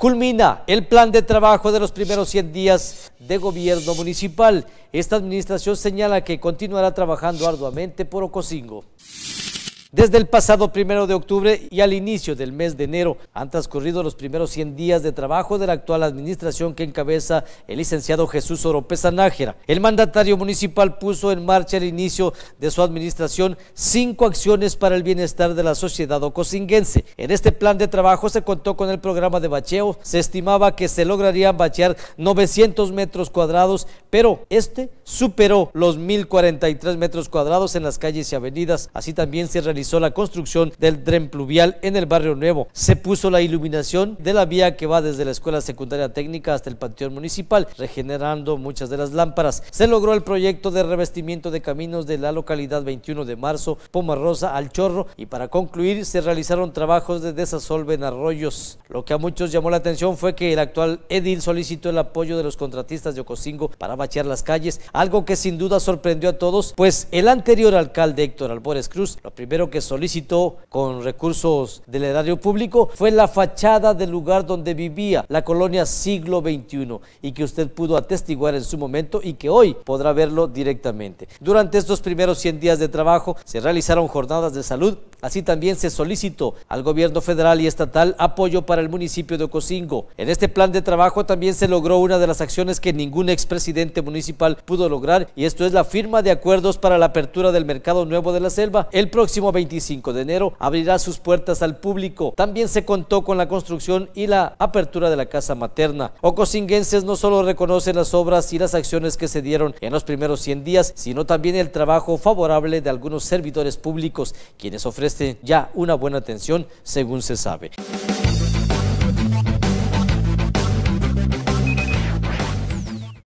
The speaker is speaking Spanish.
Culmina el plan de trabajo de los primeros 100 días de gobierno municipal. Esta administración señala que continuará trabajando arduamente por Ocosingo. Desde el pasado primero de octubre y al inicio del mes de enero han transcurrido los primeros 100 días de trabajo de la actual administración que encabeza el licenciado Jesús Oropesa Nájera. El mandatario municipal puso en marcha al inicio de su administración cinco acciones para el bienestar de la sociedad ocosinguense. En este plan de trabajo se contó con el programa de bacheo. Se estimaba que se lograrían bachear 900 metros cuadrados, pero este superó los 1.043 metros cuadrados en las calles y avenidas. Así también se realizó realizó la construcción del tren pluvial en el barrio nuevo. Se puso la iluminación de la vía que va desde la Escuela Secundaria Técnica hasta el Panteón Municipal, regenerando muchas de las lámparas. Se logró el proyecto de revestimiento de caminos de la localidad 21 de marzo, Pomarrosa al Chorro y para concluir se realizaron trabajos de desasolven en arroyos. Lo que a muchos llamó la atención fue que el actual edil solicitó el apoyo de los contratistas de Ocosingo para bachear las calles, algo que sin duda sorprendió a todos, pues el anterior alcalde Héctor Albores Cruz lo primero que solicitó con recursos del erario público fue la fachada del lugar donde vivía, la colonia siglo XXI, y que usted pudo atestiguar en su momento y que hoy podrá verlo directamente. Durante estos primeros 100 días de trabajo se realizaron jornadas de salud, así también se solicitó al gobierno federal y estatal apoyo para el municipio de Ocosingo. En este plan de trabajo también se logró una de las acciones que ningún expresidente municipal pudo lograr, y esto es la firma de acuerdos para la apertura del mercado nuevo de la selva el próximo 20 25 de enero abrirá sus puertas al público. También se contó con la construcción y la apertura de la casa materna. Ocosinguenses no solo reconocen las obras y las acciones que se dieron en los primeros 100 días, sino también el trabajo favorable de algunos servidores públicos, quienes ofrecen ya una buena atención, según se sabe.